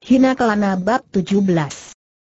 Hina Kelana Bab 17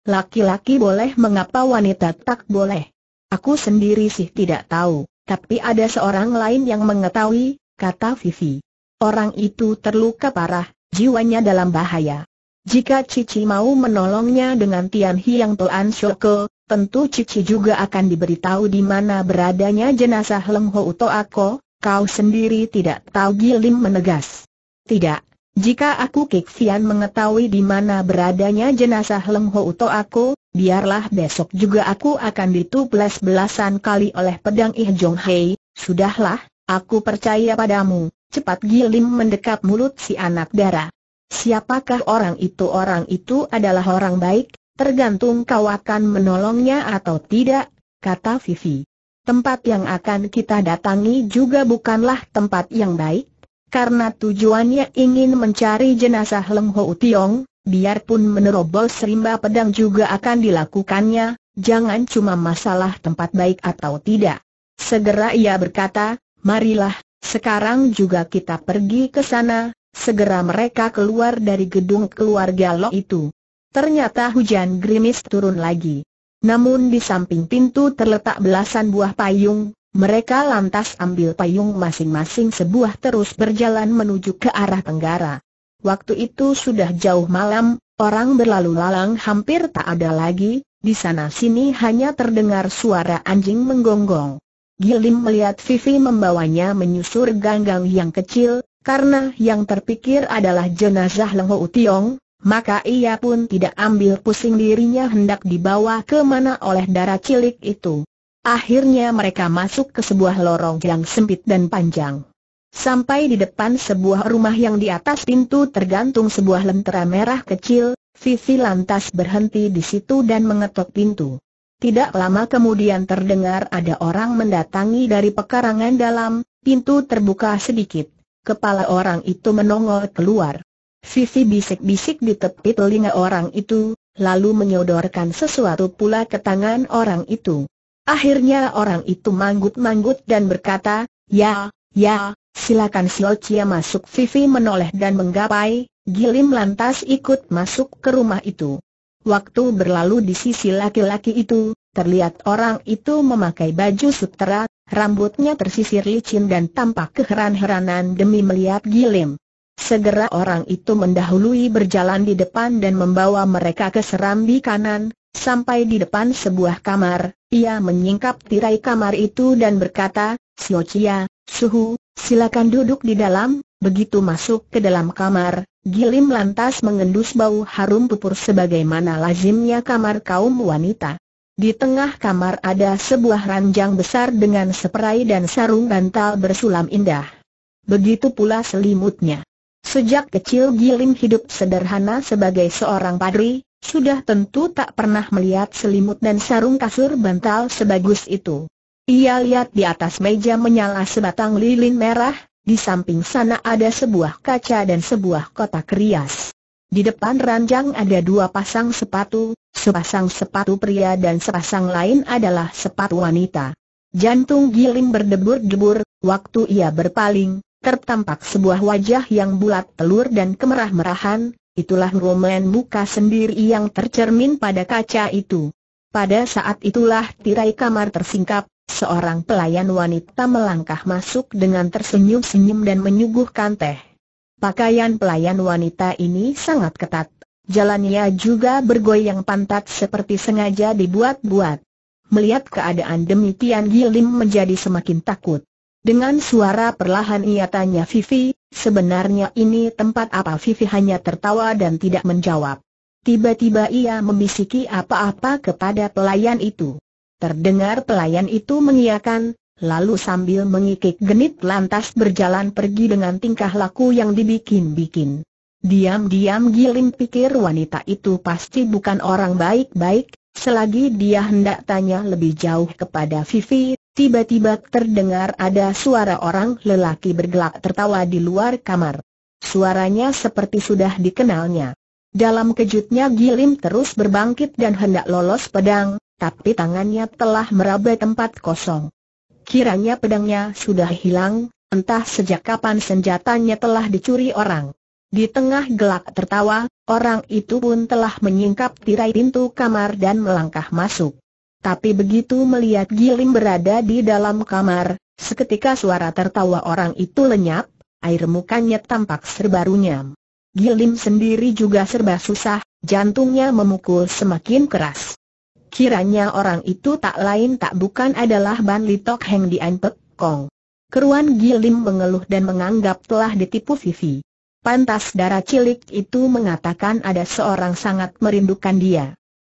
Laki-laki boleh mengapa wanita tak boleh? Aku sendiri sih tidak tahu, tapi ada seorang lain yang mengetahui, kata Vivi. Orang itu terluka parah, jiwanya dalam bahaya. Jika Cici mau menolongnya dengan Tian Hiang Toan Shoko, tentu Cici juga akan diberitahu di mana beradanya jenazah Leng Ho Uto Ako, kau sendiri tidak tahu Gilim menegas. Tidak, jika aku Kixian mengetahui di mana beradanya jenazah Leng Ho Uto aku, biarlah besok juga aku akan ditubles belasan kali oleh pedang Ih Jong Hei, sudahlah, aku percaya padamu, cepat Gilim mendekap mulut si anak darah. Siapakah orang itu? Orang itu adalah orang baik, tergantung kau akan menolongnya atau tidak, kata Vivi. Tempat yang akan kita datangi juga bukanlah tempat yang baik, karena tujuannya ingin mencari jenazah Leng Ho Tiong, biarpun menerobos rimba pedang juga akan dilakukannya, jangan cuma masalah tempat baik atau tidak. Segera ia berkata, marilah, sekarang juga kita pergi ke sana, segera mereka keluar dari gedung keluarga Lo itu. Ternyata hujan gerimis turun lagi. Namun di samping pintu terletak belasan buah payung, mereka lantas ambil payung masing-masing sebuah terus berjalan menuju ke arah tenggara. Waktu itu sudah jauh malam, orang berlalu lalang hampir tak ada lagi, di sana-sini hanya terdengar suara anjing menggonggong. Gilim melihat Vivi membawanya menyusur ganggang yang kecil, karena yang terpikir adalah jenazah Leng Ho Tiong, maka ia pun tidak ambil pusing dirinya hendak dibawa ke mana oleh darah cilik itu. Akhirnya mereka masuk ke sebuah lorong yang sempit dan panjang. Sampai di depan sebuah rumah yang di atas pintu tergantung sebuah lentera merah kecil, Vivi lantas berhenti di situ dan mengetuk pintu. Tidak lama kemudian terdengar ada orang mendatangi dari pekarangan dalam, pintu terbuka sedikit. Kepala orang itu menongol keluar. Vivi bisik-bisik di tepi telinga orang itu, lalu menyodorkan sesuatu pula ke tangan orang itu. Akhirnya orang itu manggut-manggut dan berkata, Ya, ya, silakan Sio Chia masuk Vivi menoleh dan menggapai, Gilim lantas ikut masuk ke rumah itu. Waktu berlalu di sisi laki-laki itu, terlihat orang itu memakai baju sutera, rambutnya tersisir licin dan tampak keheran-heranan demi melihat Gilim. Segera orang itu mendahului berjalan di depan dan membawa mereka ke serambi kanan, sampai di depan sebuah kamar, ia menyingkap tirai kamar itu dan berkata, Sio Chia, Suhu, silakan duduk di dalam, begitu masuk ke dalam kamar, Gilim lantas mengendus bau harum pupur sebagaimana lazimnya kamar kaum wanita. Di tengah kamar ada sebuah ranjang besar dengan seperai dan sarung bantal bersulam indah. Begitu pula selimutnya. Sejak kecil Gilim hidup sederhana sebagai seorang padri, sudah tentu tak pernah melihat selimut dan sarung kasur bantal sebagus itu. Ia lihat di atas meja menyala sebatang lilin merah, di samping sana ada sebuah kaca dan sebuah kotak rias. Di depan ranjang ada dua pasang sepatu, sepasang sepatu pria dan sepasang lain adalah sepatu wanita. Jantung Giling berdebur-debur, waktu ia berpaling, tertampak sebuah wajah yang bulat telur dan kemerah-merahan, itulah Roman muka sendiri yang tercermin pada kaca itu. Pada saat itulah tirai kamar tersingkap, seorang pelayan wanita melangkah masuk dengan tersenyum-senyum dan menyuguhkan teh. Pakaian pelayan wanita ini sangat ketat, jalannya juga bergoyang pantat seperti sengaja dibuat-buat. Melihat keadaan demikian Gilim menjadi semakin takut. Dengan suara perlahan ia tanya Vivi, sebenarnya ini tempat apa Vivi hanya tertawa dan tidak menjawab. Tiba-tiba ia membisiki apa-apa kepada pelayan itu. Terdengar pelayan itu mengiakan, lalu sambil mengikik genit lantas berjalan pergi dengan tingkah laku yang dibikin-bikin. Diam-diam Gilim pikir wanita itu pasti bukan orang baik-baik, selagi dia hendak tanya lebih jauh kepada Vivi, Tiba-tiba terdengar ada suara orang lelaki bergelak tertawa di luar kamar. Suaranya seperti sudah dikenalnya. Dalam kejutnya Gilim terus berbangkit dan hendak lolos pedang, tapi tangannya telah meraba tempat kosong. Kiranya pedangnya sudah hilang, entah sejak kapan senjatanya telah dicuri orang. Di tengah gelak tertawa, orang itu pun telah menyingkap tirai pintu kamar dan melangkah masuk. Tapi begitu melihat Gilim berada di dalam kamar, seketika suara tertawa orang itu lenyap, air mukanya tampak serba runyam. Gilim sendiri juga serba susah, jantungnya memukul semakin keras. Kiranya orang itu tak lain tak bukan adalah Ban Litok Heng Dian Pek Kong. Keruan Gilim mengeluh dan menganggap telah ditipu Vivi. Pantas darah cilik itu mengatakan ada seorang sangat merindukan dia.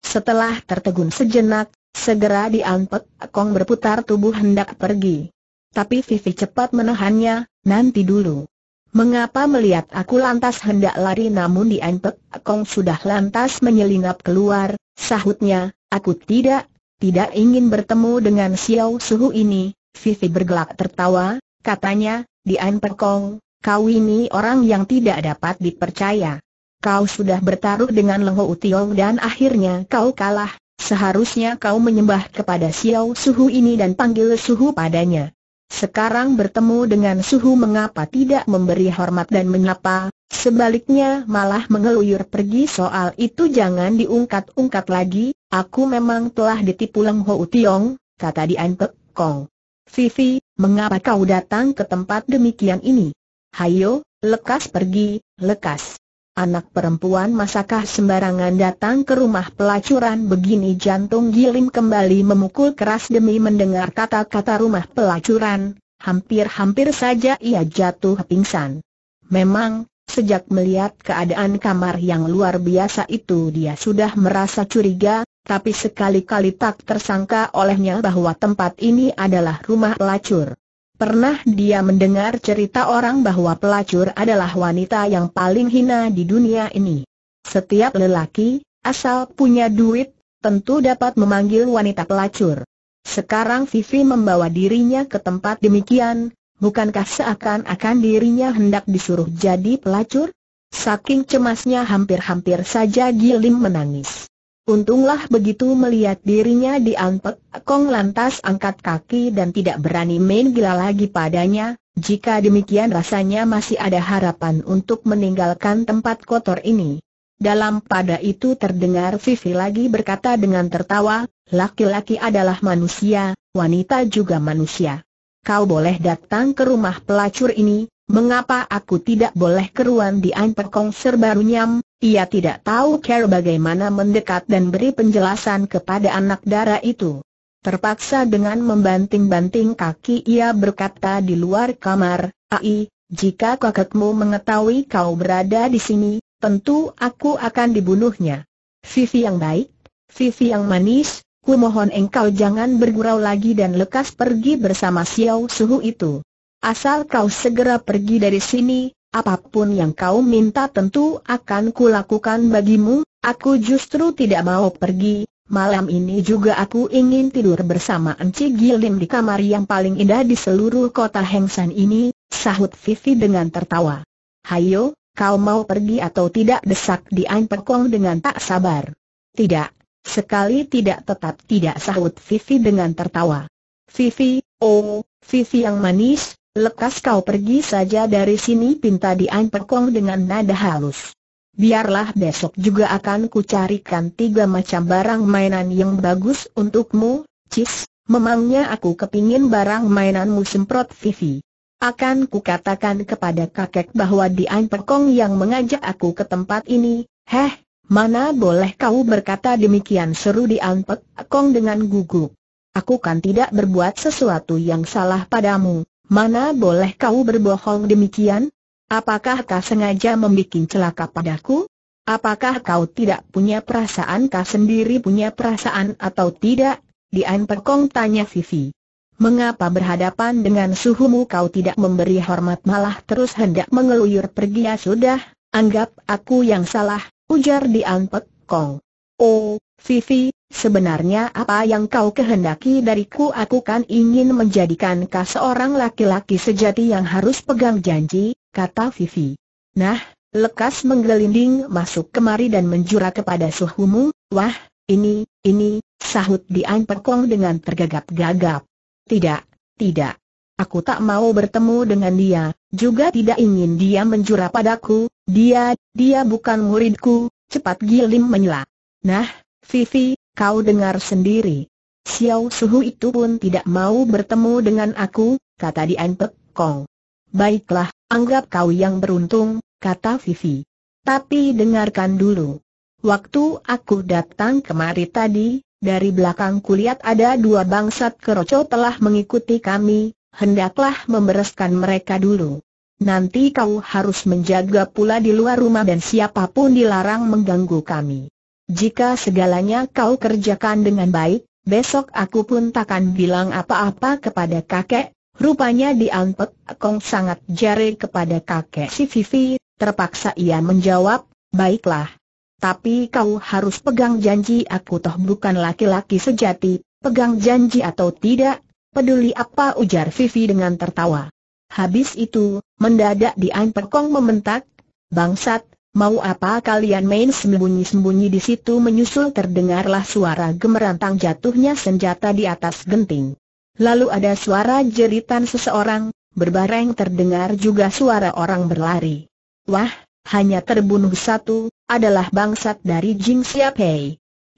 Setelah tertegun sejenak, Segera diampek, Kong berputar tubuh hendak pergi. Tapi Vivi cepat menahannya, nanti dulu. Mengapa melihat aku lantas hendak lari namun diampek, Kong sudah lantas menyelinap keluar, sahutnya, aku tidak, tidak ingin bertemu dengan Xiao Suhu ini, Vivi bergelak tertawa, katanya, diampek Kong, kau ini orang yang tidak dapat dipercaya. Kau sudah bertaruh dengan Lengho Utiong dan akhirnya kau kalah, Seharusnya kau menyembah kepada Xiao Suhu ini dan panggil Suhu padanya. Sekarang bertemu dengan Suhu mengapa tidak memberi hormat dan menyapa, sebaliknya malah mengeluyur pergi soal itu jangan diungkat-ungkat lagi, aku memang telah ditipu Leng Ho Tiong, kata Dian Pek Kong. Vivi, mengapa kau datang ke tempat demikian ini? Hayo, lekas pergi, lekas. Anak perempuan masakah sembarangan datang ke rumah pelacuran begini jantung gilim kembali memukul keras demi mendengar kata-kata rumah pelacuran, hampir-hampir saja ia jatuh pingsan. Memang, sejak melihat keadaan kamar yang luar biasa itu dia sudah merasa curiga, tapi sekali-kali tak tersangka olehnya bahwa tempat ini adalah rumah pelacur. Pernah dia mendengar cerita orang bahwa pelacur adalah wanita yang paling hina di dunia ini. Setiap lelaki, asal punya duit, tentu dapat memanggil wanita pelacur. Sekarang Vivi membawa dirinya ke tempat demikian, bukankah seakan-akan dirinya hendak disuruh jadi pelacur? Saking cemasnya hampir-hampir saja Gilim menangis. Untunglah begitu melihat dirinya diampek, Kong lantas angkat kaki dan tidak berani main gila lagi padanya, jika demikian rasanya masih ada harapan untuk meninggalkan tempat kotor ini. Dalam pada itu terdengar Vivi lagi berkata dengan tertawa, laki-laki adalah manusia, wanita juga manusia. Kau boleh datang ke rumah pelacur ini, mengapa aku tidak boleh keruan di Anpekong serbarunyam, ia tidak tahu cara bagaimana mendekat dan beri penjelasan kepada anak dara itu. Terpaksa dengan membanting-banting kaki ia berkata di luar kamar, Ai, jika kakekmu mengetahui kau berada di sini, tentu aku akan dibunuhnya. Vivi yang baik, Vivi yang manis, ku mohon engkau jangan bergurau lagi dan lekas pergi bersama Xiao Suhu itu. Asal kau segera pergi dari sini, Apapun yang kau minta tentu akan kulakukan bagimu, aku justru tidak mau pergi, malam ini juga aku ingin tidur bersama Enci Gilim di kamar yang paling indah di seluruh kota Hengsan ini, sahut Vivi dengan tertawa. Hayo, kau mau pergi atau tidak desak di Pekong dengan tak sabar. Tidak, sekali tidak tetap tidak sahut Vivi dengan tertawa. Vivi, oh, Vivi yang manis, Lekas kau pergi saja dari sini pinta Dian Pekong dengan nada halus. Biarlah besok juga akan kucarikan tiga macam barang mainan yang bagus untukmu, Cis, memangnya aku kepingin barang mainanmu semprot Vivi. Akan kukatakan kepada kakek bahwa Dian Pekong yang mengajak aku ke tempat ini, heh, mana boleh kau berkata demikian seru Dian Pekong dengan gugup. Aku kan tidak berbuat sesuatu yang salah padamu. Mana boleh kau berbohong demikian? Apakah kau sengaja membuat celaka padaku? Apakah kau tidak punya perasaan kau sendiri punya perasaan atau tidak? Dian Perkong tanya Vivi. Mengapa berhadapan dengan suhumu kau tidak memberi hormat malah terus hendak mengeluyur pergi ya sudah, anggap aku yang salah, ujar Dian Perkong. Oh, Vivi, sebenarnya apa yang kau kehendaki dariku? Aku kan ingin menjadikan kau seorang laki-laki sejati yang harus pegang janji, kata Vivi. Nah, lekas menggelinding masuk kemari dan menjura kepada suhumu, wah, ini, ini, sahut Dian Pekong dengan tergagap-gagap. Tidak, tidak. Aku tak mau bertemu dengan dia, juga tidak ingin dia menjura padaku, dia, dia bukan muridku, cepat Gilim menyela. Nah, Vivi, kau dengar sendiri. Xiao Suhu itu pun tidak mau bertemu dengan aku, kata Dian Pek Kong. Baiklah, anggap kau yang beruntung, kata Vivi. Tapi dengarkan dulu. Waktu aku datang kemari tadi, dari belakang kulihat ada dua bangsat keroco telah mengikuti kami, hendaklah membereskan mereka dulu. Nanti kau harus menjaga pula di luar rumah dan siapapun dilarang mengganggu kami. Jika segalanya kau kerjakan dengan baik, besok aku pun takkan bilang apa-apa kepada kakek. Rupanya di Anpek Kong sangat jari kepada kakek si Vivi, terpaksa ia menjawab, baiklah. Tapi kau harus pegang janji aku toh bukan laki-laki sejati, pegang janji atau tidak, peduli apa ujar Vivi dengan tertawa. Habis itu, mendadak di Anpek Kong membentak, bangsat, Mau apa kalian main sembunyi-sembunyi di situ menyusul terdengarlah suara gemerantang jatuhnya senjata di atas genting. Lalu ada suara jeritan seseorang, berbareng terdengar juga suara orang berlari. Wah, hanya terbunuh satu, adalah bangsat dari Jing Siap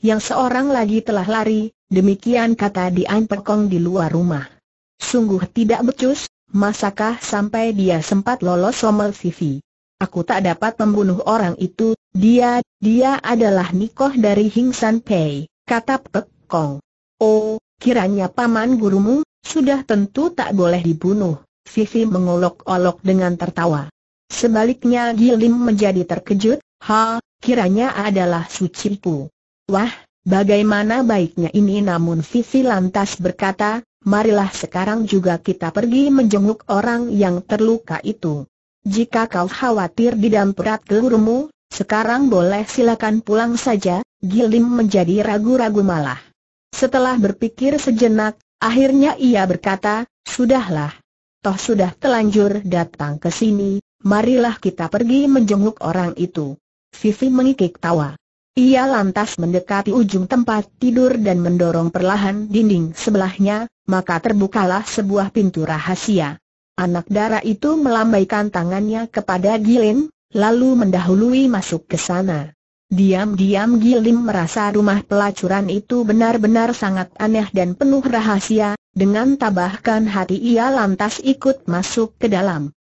Yang seorang lagi telah lari, demikian kata Dian Perkong di luar rumah. Sungguh tidak becus, masakah sampai dia sempat lolos Somel Vivi. Aku tak dapat membunuh orang itu, dia, dia adalah Nikoh dari Hing Pei, kata Pek Kong. Oh, kiranya paman gurumu, sudah tentu tak boleh dibunuh, Vivi mengolok-olok dengan tertawa. Sebaliknya Gilim menjadi terkejut, ha, kiranya adalah suci pu. Wah, bagaimana baiknya ini namun Vivi lantas berkata, marilah sekarang juga kita pergi menjenguk orang yang terluka itu. Jika kau khawatir di dalam perat gelurmu, sekarang boleh silakan pulang saja, Gilim menjadi ragu-ragu malah. Setelah berpikir sejenak, akhirnya ia berkata, Sudahlah. Toh sudah telanjur datang ke sini, marilah kita pergi menjenguk orang itu. Vivi mengikik tawa. Ia lantas mendekati ujung tempat tidur dan mendorong perlahan dinding sebelahnya, maka terbukalah sebuah pintu rahasia. Anak dara itu melambaikan tangannya kepada Gilim, lalu mendahului masuk ke sana. Diam-diam Gilim merasa rumah pelacuran itu benar-benar sangat aneh dan penuh rahasia, dengan tabahkan hati ia lantas ikut masuk ke dalam.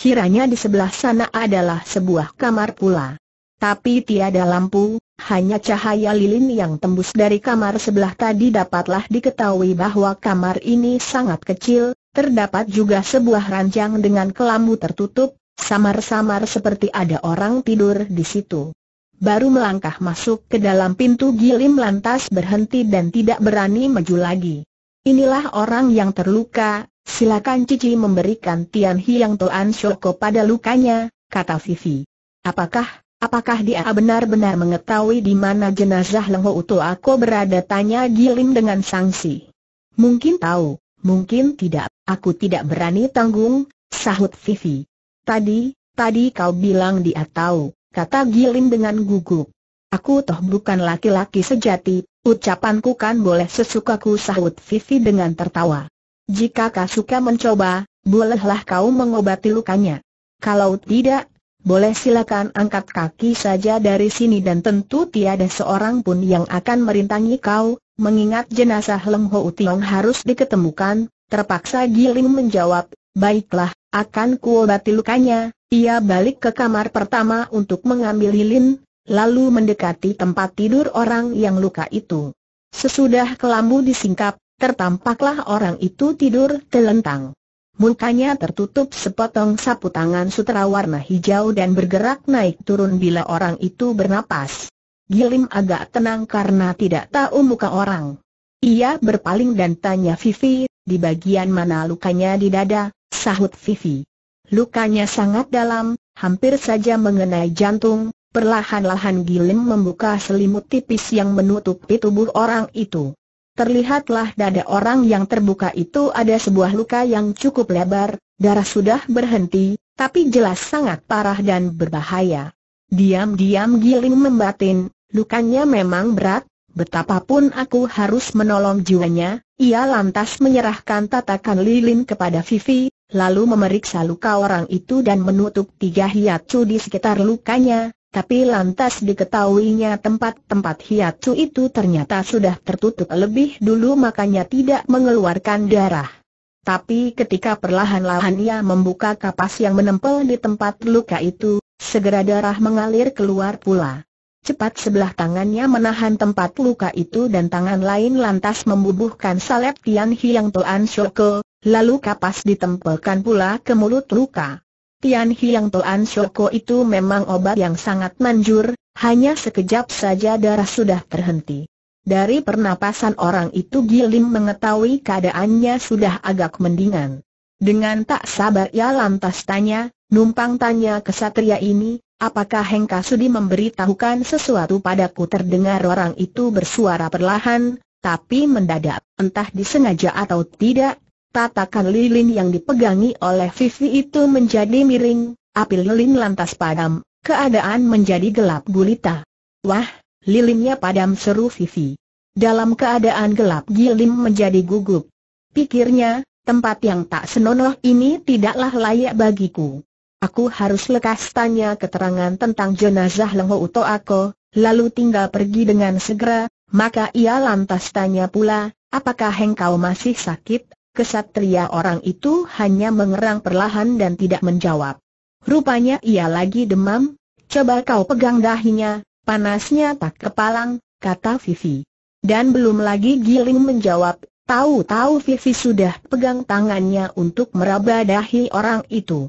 Kiranya di sebelah sana adalah sebuah kamar pula. Tapi tiada lampu, hanya cahaya lilin yang tembus dari kamar sebelah tadi dapatlah diketahui bahwa kamar ini sangat kecil, Terdapat juga sebuah ranjang dengan kelambu tertutup, samar-samar seperti ada orang tidur di situ. Baru melangkah masuk ke dalam pintu Gilim lantas berhenti dan tidak berani maju lagi. Inilah orang yang terluka, silakan Cici memberikan Tian Hiang Toan Shoko pada lukanya, kata Vivi. Apakah, apakah dia benar-benar mengetahui di mana jenazah Leng Ho Uto aku berada tanya Gilim dengan sangsi. Mungkin tahu, Mungkin tidak, aku tidak berani tanggung, sahut Vivi. Tadi, tadi kau bilang dia tahu, kata Gilin dengan gugup. Aku toh bukan laki-laki sejati, ucapanku kan boleh sesukaku sahut Vivi dengan tertawa. Jika kau suka mencoba, bolehlah kau mengobati lukanya. Kalau tidak, boleh silakan angkat kaki saja dari sini dan tentu tiada seorang pun yang akan merintangi kau, Mengingat jenazah Leng Ho Tiong harus diketemukan, terpaksa Giling menjawab, baiklah, akan kuobati lukanya, ia balik ke kamar pertama untuk mengambil lilin, lalu mendekati tempat tidur orang yang luka itu. Sesudah kelambu disingkap, tertampaklah orang itu tidur telentang. Mukanya tertutup sepotong sapu tangan sutera warna hijau dan bergerak naik turun bila orang itu bernapas. Gilim agak tenang karena tidak tahu muka orang. Ia berpaling dan tanya Vivi, di bagian mana lukanya di dada, sahut Vivi. Lukanya sangat dalam, hampir saja mengenai jantung, perlahan-lahan Gilim membuka selimut tipis yang menutupi tubuh orang itu. Terlihatlah dada orang yang terbuka itu ada sebuah luka yang cukup lebar, darah sudah berhenti, tapi jelas sangat parah dan berbahaya. Diam-diam Giling membatin, lukanya memang berat, betapapun aku harus menolong jiwanya, ia lantas menyerahkan tatakan lilin kepada Vivi, lalu memeriksa luka orang itu dan menutup tiga hiacu di sekitar lukanya, tapi lantas diketahuinya tempat-tempat hiacu itu ternyata sudah tertutup lebih dulu makanya tidak mengeluarkan darah. Tapi ketika perlahan-lahan ia membuka kapas yang menempel di tempat luka itu, Segera darah mengalir keluar pula. Cepat sebelah tangannya menahan tempat luka itu dan tangan lain lantas membubuhkan salep Tian Hiang Toan Shoko, lalu kapas ditempelkan pula ke mulut luka. Tian Hiang Toan Shoko itu memang obat yang sangat manjur, hanya sekejap saja darah sudah terhenti. Dari pernapasan orang itu Gilim mengetahui keadaannya sudah agak mendingan. Dengan tak sabar ia lantas tanya, Numpang tanya kesatria ini, apakah Hengka Sudi memberitahukan sesuatu padaku terdengar orang itu bersuara perlahan, tapi mendadak, entah disengaja atau tidak, tatakan lilin yang dipegangi oleh Vivi itu menjadi miring, api lilin lantas padam, keadaan menjadi gelap gulita. Wah, lilinnya padam seru Vivi. Dalam keadaan gelap Gilim menjadi gugup. Pikirnya, tempat yang tak senonoh ini tidaklah layak bagiku. Aku harus lekas tanya keterangan tentang jenazah Leng Ho Uto aku, lalu tinggal pergi dengan segera, maka ia lantas tanya pula, apakah engkau masih sakit? Kesatria orang itu hanya mengerang perlahan dan tidak menjawab. Rupanya ia lagi demam, coba kau pegang dahinya, panasnya tak kepalang, kata Vivi. Dan belum lagi Giling menjawab, tahu-tahu Vivi sudah pegang tangannya untuk meraba dahi orang itu.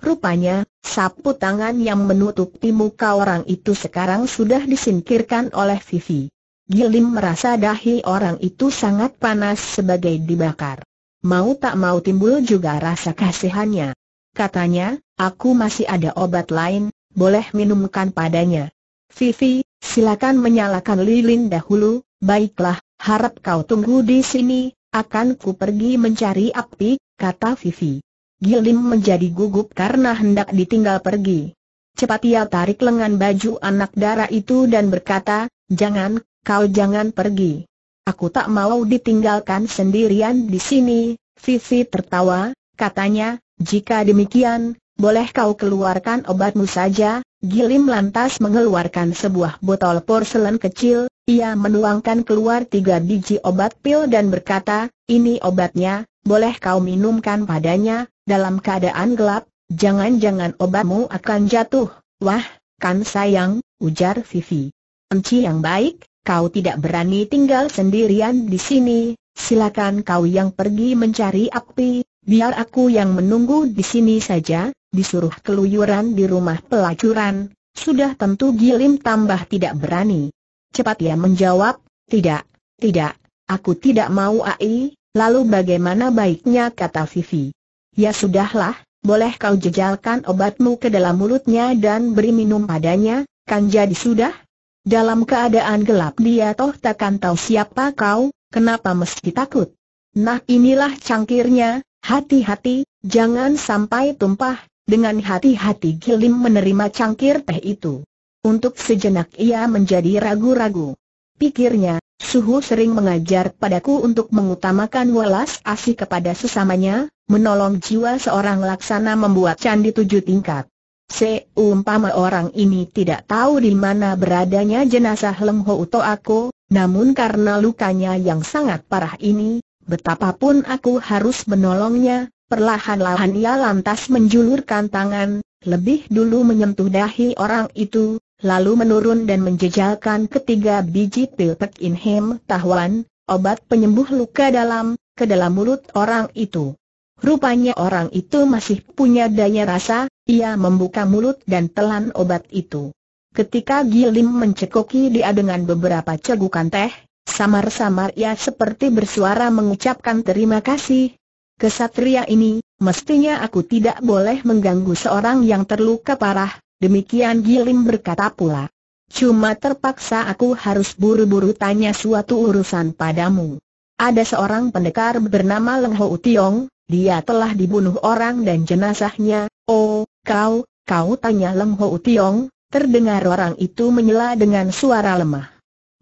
Rupanya, sapu tangan yang menutupi muka orang itu sekarang sudah disingkirkan oleh Vivi. Gilim merasa dahi orang itu sangat panas sebagai dibakar. Mau tak mau timbul juga rasa kasihannya. Katanya, aku masih ada obat lain, boleh minumkan padanya. Vivi, silakan menyalakan lilin dahulu, baiklah, harap kau tunggu di sini, akan ku pergi mencari api, kata Vivi. Gilim menjadi gugup karena hendak ditinggal pergi. Cepat ia tarik lengan baju anak dara itu dan berkata, jangan, kau jangan pergi. Aku tak mau ditinggalkan sendirian di sini, Vivi tertawa, katanya, jika demikian, boleh kau keluarkan obatmu saja, Gilim lantas mengeluarkan sebuah botol porselen kecil, ia menuangkan keluar tiga biji obat pil dan berkata, ini obatnya, boleh kau minumkan padanya, dalam keadaan gelap, jangan-jangan obatmu akan jatuh. Wah, kan sayang, ujar Vivi. Enci yang baik, kau tidak berani tinggal sendirian di sini, silakan kau yang pergi mencari api, biar aku yang menunggu di sini saja, disuruh keluyuran di rumah pelacuran, sudah tentu Gilim tambah tidak berani. Cepat ia menjawab, tidak, tidak, aku tidak mau AI, Lalu bagaimana baiknya kata Vivi? Ya sudahlah, boleh kau jejalkan obatmu ke dalam mulutnya dan beri minum padanya, kan jadi sudah? Dalam keadaan gelap dia toh takkan tahu siapa kau, kenapa mesti takut? Nah inilah cangkirnya, hati-hati, jangan sampai tumpah, dengan hati-hati Gilim menerima cangkir teh itu. Untuk sejenak ia menjadi ragu-ragu. Pikirnya, Suhu sering mengajar padaku untuk mengutamakan welas asih kepada sesamanya, menolong jiwa seorang laksana membuat candi tujuh tingkat. Seumpama orang ini tidak tahu di mana beradanya jenazah Leng Ho Uto aku, namun karena lukanya yang sangat parah ini, betapapun aku harus menolongnya, perlahan-lahan ia lantas menjulurkan tangan, lebih dulu menyentuh dahi orang itu, lalu menurun dan menjejalkan ketiga biji pil Pek In Hem Tahuan, obat penyembuh luka dalam, ke dalam mulut orang itu. Rupanya orang itu masih punya daya rasa, ia membuka mulut dan telan obat itu. Ketika Gilim mencekoki dia dengan beberapa cegukan teh, samar-samar ia seperti bersuara mengucapkan terima kasih. Kesatria ini, mestinya aku tidak boleh mengganggu seorang yang terluka parah, Demikian Gilim berkata pula. Cuma terpaksa aku harus buru-buru tanya suatu urusan padamu. Ada seorang pendekar bernama Leng Ho Tiong, dia telah dibunuh orang dan jenazahnya. Oh, kau, kau tanya Leng Ho Tiong, terdengar orang itu menyela dengan suara lemah.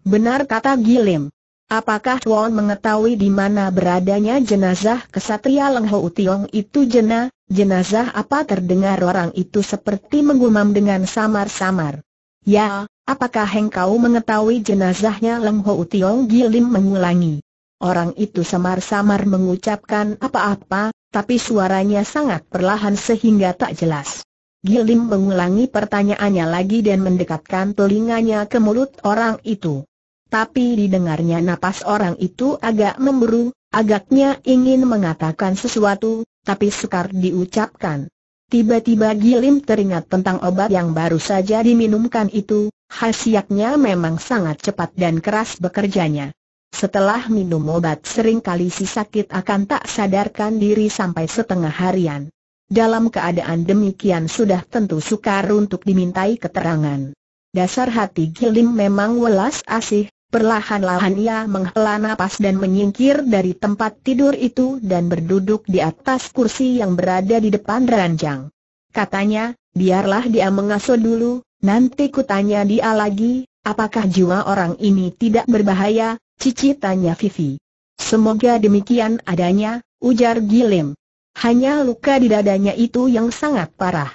Benar kata Gilim. Apakah Tuan mengetahui di mana beradanya jenazah kesatria Leng Ho Tiong itu jena, jenazah apa terdengar orang itu seperti menggumam dengan samar-samar. Ya, apakah engkau mengetahui jenazahnya Leng Ho Tiong Gilim mengulangi. Orang itu samar-samar mengucapkan apa-apa, tapi suaranya sangat perlahan sehingga tak jelas. Gilim mengulangi pertanyaannya lagi dan mendekatkan telinganya ke mulut orang itu tapi didengarnya napas orang itu agak memburu, agaknya ingin mengatakan sesuatu, tapi sukar diucapkan. Tiba-tiba Gilim teringat tentang obat yang baru saja diminumkan itu, khasiatnya memang sangat cepat dan keras bekerjanya. Setelah minum obat seringkali si sakit akan tak sadarkan diri sampai setengah harian. Dalam keadaan demikian sudah tentu sukar untuk dimintai keterangan. Dasar hati Gilim memang welas asih, Perlahan-lahan ia menghela napas dan menyingkir dari tempat tidur itu dan berduduk di atas kursi yang berada di depan ranjang. Katanya, biarlah dia mengasuh dulu, nanti kutanya dia lagi, apakah jiwa orang ini tidak berbahaya, cici tanya Vivi. Semoga demikian adanya, ujar Gilem. Hanya luka di dadanya itu yang sangat parah.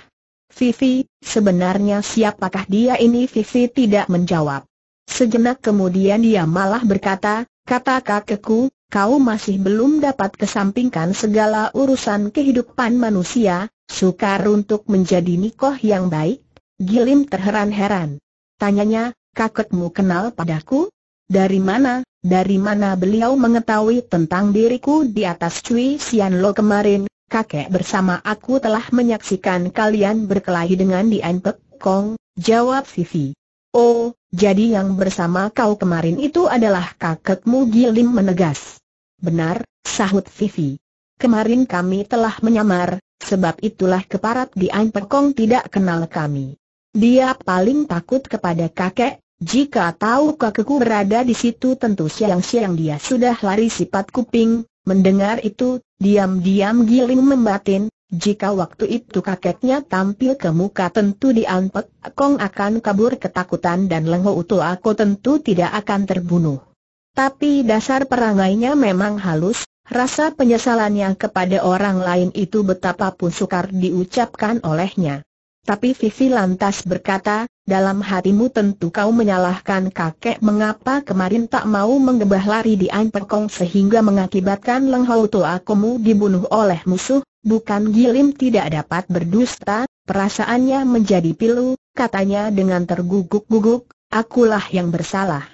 Vivi, sebenarnya siapakah dia ini? Vivi tidak menjawab. Sejenak kemudian dia malah berkata, kata kakekku, kau masih belum dapat kesampingkan segala urusan kehidupan manusia, sukar untuk menjadi nikoh yang baik. Gilim terheran-heran. Tanyanya, kakekmu kenal padaku? Dari mana, dari mana beliau mengetahui tentang diriku di atas Cui Sian Lo kemarin? Kakek bersama aku telah menyaksikan kalian berkelahi dengan Dian Pek Kong, jawab Vivi. Oh, jadi yang bersama kau kemarin itu adalah kakekmu Gilim menegas. Benar, sahut Vivi. Kemarin kami telah menyamar, sebab itulah keparat di Pekong tidak kenal kami. Dia paling takut kepada kakek, jika tahu kakekku berada di situ tentu siang-siang dia sudah lari sifat kuping, mendengar itu, diam-diam Giling membatin, jika waktu itu kakeknya tampil ke muka tentu diampet, Kong akan kabur ketakutan dan Lengho utuh aku tentu tidak akan terbunuh. Tapi dasar perangainya memang halus, rasa penyesalannya kepada orang lain itu betapapun sukar diucapkan olehnya. Tapi Vivi lantas berkata, dalam hatimu tentu kau menyalahkan kakek mengapa kemarin tak mau menggebah lari di Ampekong sehingga mengakibatkan tua Toakomu dibunuh oleh musuh, bukan Gilim tidak dapat berdusta, perasaannya menjadi pilu, katanya dengan terguguk-guguk, akulah yang bersalah.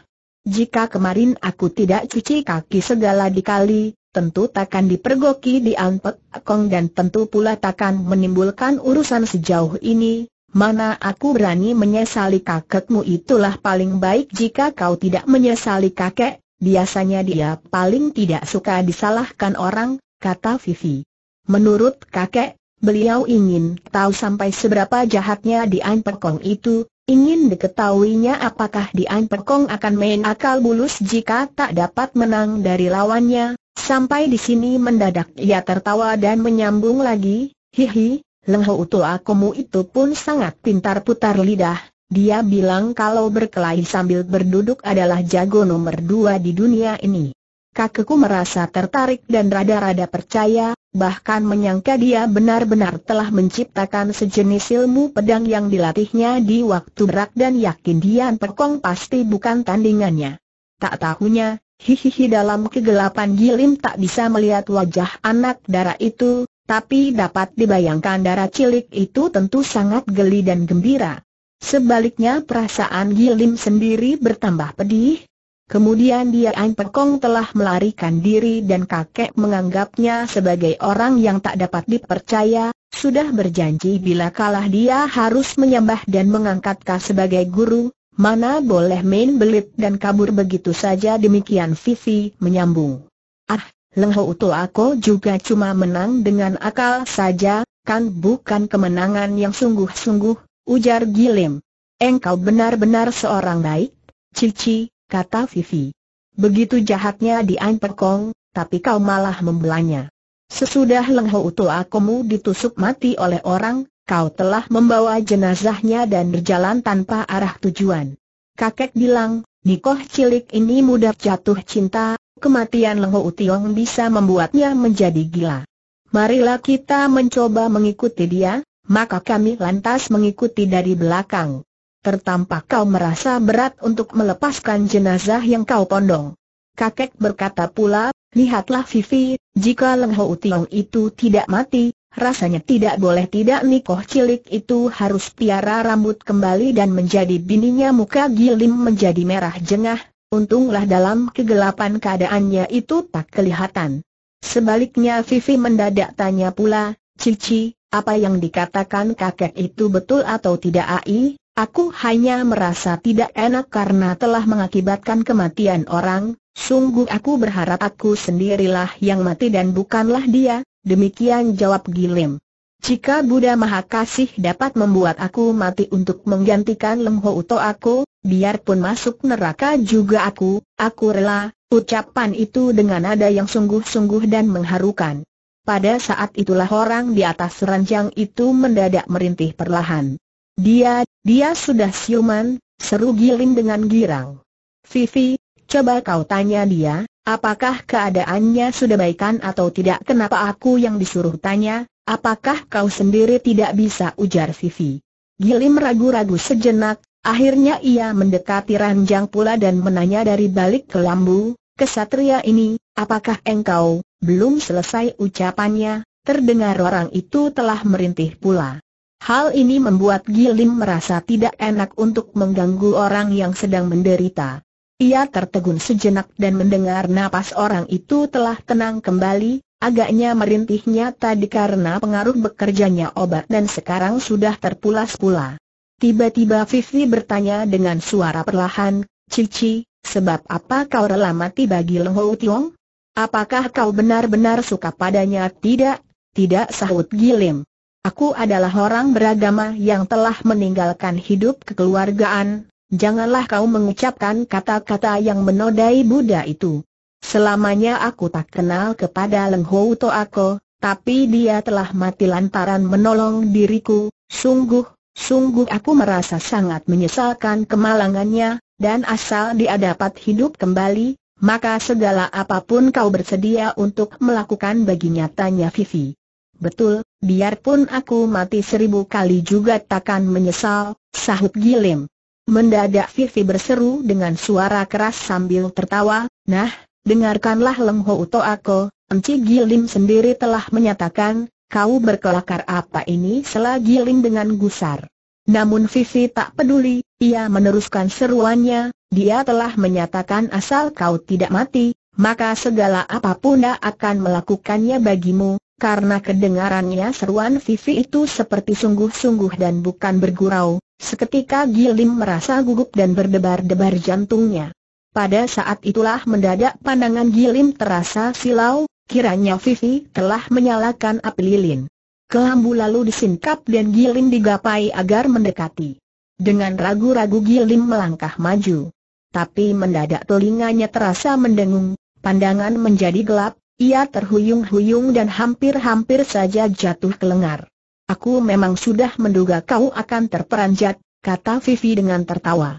Jika kemarin aku tidak cuci kaki segala dikali, tentu takkan dipergoki di Ampekong dan tentu pula takkan menimbulkan urusan sejauh ini, Mana aku berani menyesali kakekmu itulah paling baik jika kau tidak menyesali kakek, biasanya dia paling tidak suka disalahkan orang, kata Vivi. Menurut kakek, beliau ingin tahu sampai seberapa jahatnya di Perkong itu, ingin diketahuinya apakah di Perkong akan main akal bulus jika tak dapat menang dari lawannya. Sampai di sini mendadak ia tertawa dan menyambung lagi, hihi, Lengho Uto akumu itu pun sangat pintar putar lidah, dia bilang kalau berkelahi sambil berduduk adalah jago nomor dua di dunia ini. Kakekku merasa tertarik dan rada-rada percaya, bahkan menyangka dia benar-benar telah menciptakan sejenis ilmu pedang yang dilatihnya di waktu berak dan yakin Dian Perkong pasti bukan tandingannya. Tak tahunya, Hihihi dalam kegelapan Gilim tak bisa melihat wajah anak darah itu, tapi dapat dibayangkan darah cilik itu tentu sangat geli dan gembira. Sebaliknya perasaan Gilim sendiri bertambah pedih. Kemudian dia An Pekong telah melarikan diri dan kakek menganggapnya sebagai orang yang tak dapat dipercaya, sudah berjanji bila kalah dia harus menyembah dan mengangkat mengangkatka sebagai guru, mana boleh main belit dan kabur begitu saja demikian Vivi menyambung. Ah, Lengho Uto Ako juga cuma menang dengan akal saja, kan bukan kemenangan yang sungguh-sungguh, ujar Gilim. Engkau benar-benar seorang baik, Cici, kata Vivi. Begitu jahatnya di Kong, tapi kau malah membelanya. Sesudah Lengho Uto mu ditusuk mati oleh orang, kau telah membawa jenazahnya dan berjalan tanpa arah tujuan. Kakek bilang, Nikoh cilik ini mudah jatuh cinta, kematian Leho Utiong bisa membuatnya menjadi gila. Marilah kita mencoba mengikuti dia, maka kami lantas mengikuti dari belakang. Tertampak kau merasa berat untuk melepaskan jenazah yang kau pondong. Kakek berkata pula, lihatlah Vivi, jika Lengho Utiong itu tidak mati, rasanya tidak boleh tidak Nikoh cilik itu harus piara rambut kembali dan menjadi bininya muka gilim menjadi merah jengah, Untunglah dalam kegelapan keadaannya itu tak kelihatan. Sebaliknya Vivi mendadak tanya pula, Cici, apa yang dikatakan kakek itu betul atau tidak ai? Aku hanya merasa tidak enak karena telah mengakibatkan kematian orang, sungguh aku berharap aku sendirilah yang mati dan bukanlah dia, demikian jawab Gilim. Jika Buddha Mahakasih dapat membuat aku mati untuk menggantikan Lem aku, biarpun masuk neraka juga aku, aku rela, ucapan itu dengan nada yang sungguh-sungguh dan mengharukan. Pada saat itulah orang di atas ranjang itu mendadak merintih perlahan. Dia, dia sudah siuman, seru Giling dengan girang. Vivi, coba kau tanya dia, apakah keadaannya sudah baikan atau tidak kenapa aku yang disuruh tanya, apakah kau sendiri tidak bisa ujar Vivi. Gilim ragu-ragu sejenak, Akhirnya ia mendekati ranjang pula dan menanya dari balik kelambu, kesatria ini, apakah engkau, belum selesai ucapannya, terdengar orang itu telah merintih pula. Hal ini membuat Gilim merasa tidak enak untuk mengganggu orang yang sedang menderita. Ia tertegun sejenak dan mendengar napas orang itu telah tenang kembali, Agaknya merintihnya tadi karena pengaruh bekerjanya obat dan sekarang sudah terpulas pula. Tiba-tiba Vivi bertanya dengan suara perlahan, Cici, sebab apa kau rela mati bagi Leng Hou Tiong? Apakah kau benar-benar suka padanya? Tidak, tidak sahut Gilim. Aku adalah orang beragama yang telah meninggalkan hidup kekeluargaan, janganlah kau mengucapkan kata-kata yang menodai Buddha itu. Selamanya aku tak kenal kepada Leng Hou Toako, tapi dia telah mati lantaran menolong diriku, sungguh Sungguh aku merasa sangat menyesalkan kemalangannya, dan asal dia dapat hidup kembali, maka segala apapun kau bersedia untuk melakukan bagi nyatanya Vivi. Betul, biarpun aku mati seribu kali juga takkan menyesal, sahut Gilim. Mendadak Vivi berseru dengan suara keras sambil tertawa, nah, dengarkanlah Leng Ho Uto aku, Enci Gilim sendiri telah menyatakan, kau berkelakar apa ini Selagi Ling dengan gusar. Namun Vivi tak peduli, ia meneruskan seruannya, dia telah menyatakan asal kau tidak mati, maka segala apapun dia akan melakukannya bagimu, karena kedengarannya seruan Vivi itu seperti sungguh-sungguh dan bukan bergurau, seketika Gilim merasa gugup dan berdebar-debar jantungnya. Pada saat itulah mendadak pandangan Gilim terasa silau, Kiranya Vivi telah menyalakan api lilin. Kelambu lalu disingkap dan Gilim digapai agar mendekati. Dengan ragu-ragu Gilim melangkah maju. Tapi mendadak telinganya terasa mendengung, pandangan menjadi gelap, ia terhuyung-huyung dan hampir-hampir saja jatuh ke lengar. Aku memang sudah menduga kau akan terperanjat, kata Vivi dengan tertawa.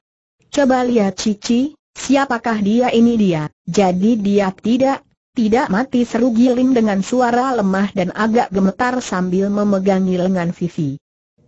Coba lihat Cici, siapakah dia ini dia, jadi dia tidak tidak mati seru Giling dengan suara lemah dan agak gemetar sambil memegangi lengan Vivi.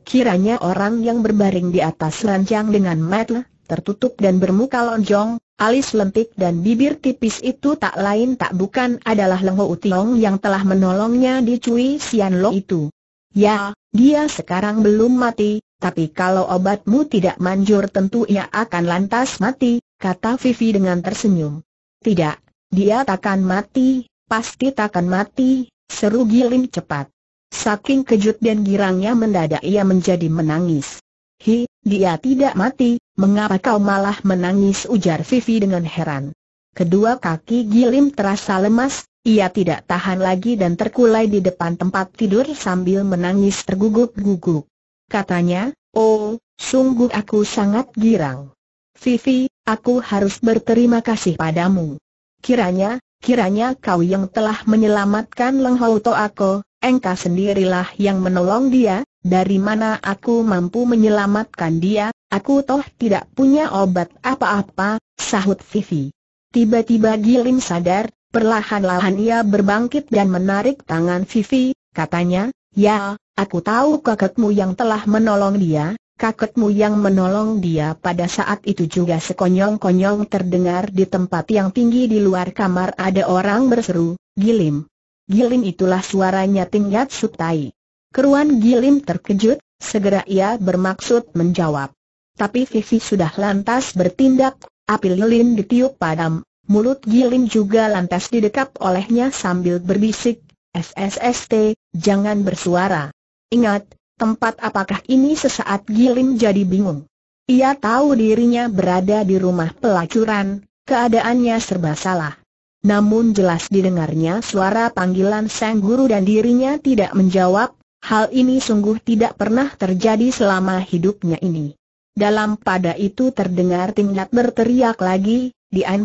Kiranya orang yang berbaring di atas ranjang dengan metel, tertutup dan bermuka lonjong, alis lentik dan bibir tipis itu tak lain tak bukan adalah Leng Ho yang telah menolongnya di Cui Sian Lo itu. Ya, dia sekarang belum mati, tapi kalau obatmu tidak manjur tentu ia akan lantas mati, kata Vivi dengan tersenyum. Tidak, dia takkan mati, pasti takkan mati, seru Gilim cepat. Saking kejut dan girangnya mendadak ia menjadi menangis. Hi, dia tidak mati, mengapa kau malah menangis ujar Vivi dengan heran. Kedua kaki Gilim terasa lemas, ia tidak tahan lagi dan terkulai di depan tempat tidur sambil menangis terguguk-guguk. Katanya, oh, sungguh aku sangat girang. Vivi, aku harus berterima kasih padamu. Kiranya, kiranya kau yang telah menyelamatkan Leng Hou To aku, engkau sendirilah yang menolong dia, dari mana aku mampu menyelamatkan dia, aku toh tidak punya obat apa-apa, sahut Vivi. Tiba-tiba Gilim sadar, perlahan-lahan ia berbangkit dan menarik tangan Vivi, katanya, ya, aku tahu kakakmu yang telah menolong dia, kakekmu yang menolong dia pada saat itu juga sekonyong-konyong terdengar di tempat yang tinggi di luar kamar ada orang berseru, Gilim. Gilim itulah suaranya tingkat sutai. Keruan Gilim terkejut, segera ia bermaksud menjawab. Tapi Vivi sudah lantas bertindak, api lilin ditiup padam, mulut Gilim juga lantas didekap olehnya sambil berbisik, SSST, jangan bersuara. Ingat, Tempat apakah ini sesaat Gilim jadi bingung. Ia tahu dirinya berada di rumah pelacuran, keadaannya serba salah. Namun jelas didengarnya suara panggilan sang guru dan dirinya tidak menjawab, hal ini sungguh tidak pernah terjadi selama hidupnya ini. Dalam pada itu terdengar tingkat berteriak lagi, Dian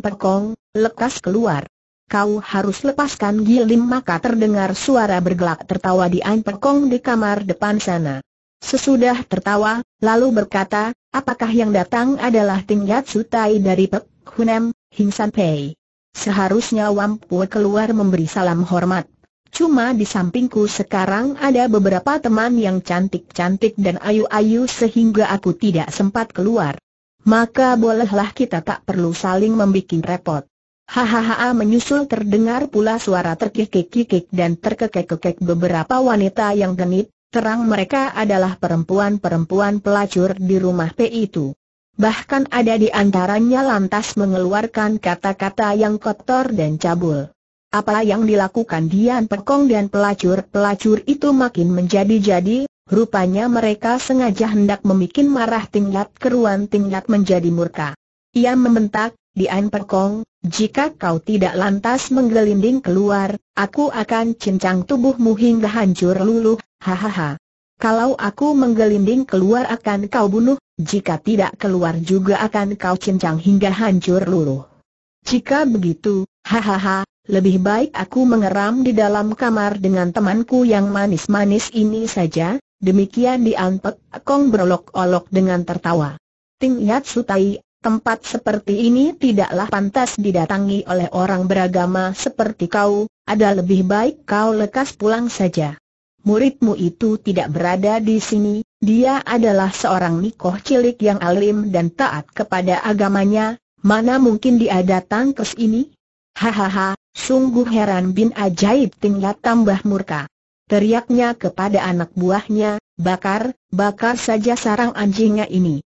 lekas keluar kau harus lepaskan Gilim maka terdengar suara bergelak tertawa di Ampekong di kamar depan sana. Sesudah tertawa, lalu berkata, apakah yang datang adalah tingkat sutai dari Pek Hunem, San Pei. Seharusnya wampu keluar memberi salam hormat. Cuma di sampingku sekarang ada beberapa teman yang cantik-cantik dan ayu-ayu sehingga aku tidak sempat keluar. Maka bolehlah kita tak perlu saling membuat repot. Hahaha menyusul terdengar pula suara terkikik-kikik dan terkekek-kekek beberapa wanita yang genit, terang mereka adalah perempuan-perempuan pelacur di rumah P itu. Bahkan ada di antaranya lantas mengeluarkan kata-kata yang kotor dan cabul. Apa yang dilakukan Dian Pekong dan pelacur-pelacur itu makin menjadi-jadi, rupanya mereka sengaja hendak membuat marah tingkat keruan tingkat menjadi murka. Ia membentak, di Dian Perkong, jika kau tidak lantas menggelinding keluar, aku akan cincang tubuhmu hingga hancur luluh, hahaha. Kalau aku menggelinding keluar akan kau bunuh, jika tidak keluar juga akan kau cincang hingga hancur luluh. Jika begitu, hahaha, lebih baik aku mengeram di dalam kamar dengan temanku yang manis-manis ini saja, Demikian dianpek, Kong berolok-olok dengan tertawa. Ting Yat Sutai Tempat seperti ini tidaklah pantas didatangi oleh orang beragama seperti kau, ada lebih baik kau lekas pulang saja. Muridmu itu tidak berada di sini, dia adalah seorang nikoh cilik yang alim dan taat kepada agamanya, mana mungkin dia datang ke sini? Hahaha, sungguh heran bin ajaib tinggal tambah murka. Teriaknya kepada anak buahnya, bakar, bakar saja sarang anjingnya ini.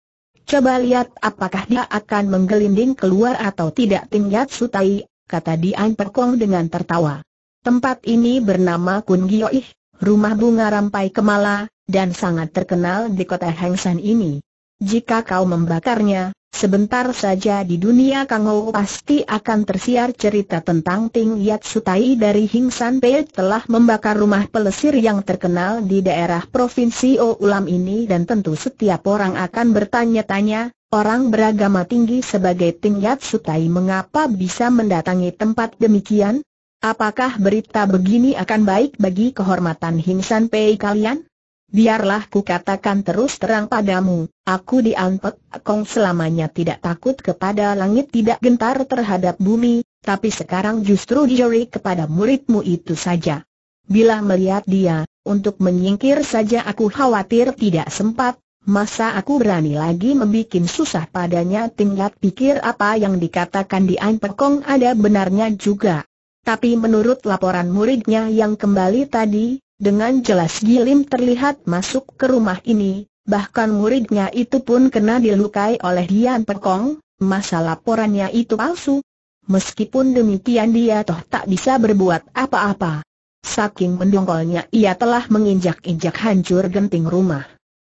Coba lihat apakah dia akan menggelinding keluar atau tidak tingkat sutai, kata Dian Perkong dengan tertawa. Tempat ini bernama Kun Gioih, rumah bunga rampai kemala, dan sangat terkenal di kota Hang ini. Jika kau membakarnya, Sebentar saja di dunia Kang Ou pasti akan tersiar cerita tentang Ting Yat Sutai dari Hing San Pei telah membakar rumah pelesir yang terkenal di daerah Provinsi Oulam ini dan tentu setiap orang akan bertanya-tanya, orang beragama tinggi sebagai Ting Yat Sutai mengapa bisa mendatangi tempat demikian? Apakah berita begini akan baik bagi kehormatan Hing San Pei kalian? Biarlah ku katakan terus terang padamu, aku diampek kong selamanya tidak takut kepada langit tidak gentar terhadap bumi, tapi sekarang justru dijeri kepada muridmu itu saja. Bila melihat dia, untuk menyingkir saja aku khawatir tidak sempat, masa aku berani lagi membuat susah padanya tingkat pikir apa yang dikatakan di Kong ada benarnya juga. Tapi menurut laporan muridnya yang kembali tadi, dengan jelas Gilim terlihat masuk ke rumah ini, bahkan muridnya itu pun kena dilukai oleh Dian Perkong, masa laporannya itu palsu. Meskipun demikian dia toh tak bisa berbuat apa-apa. Saking mendongkolnya ia telah menginjak-injak hancur genting rumah.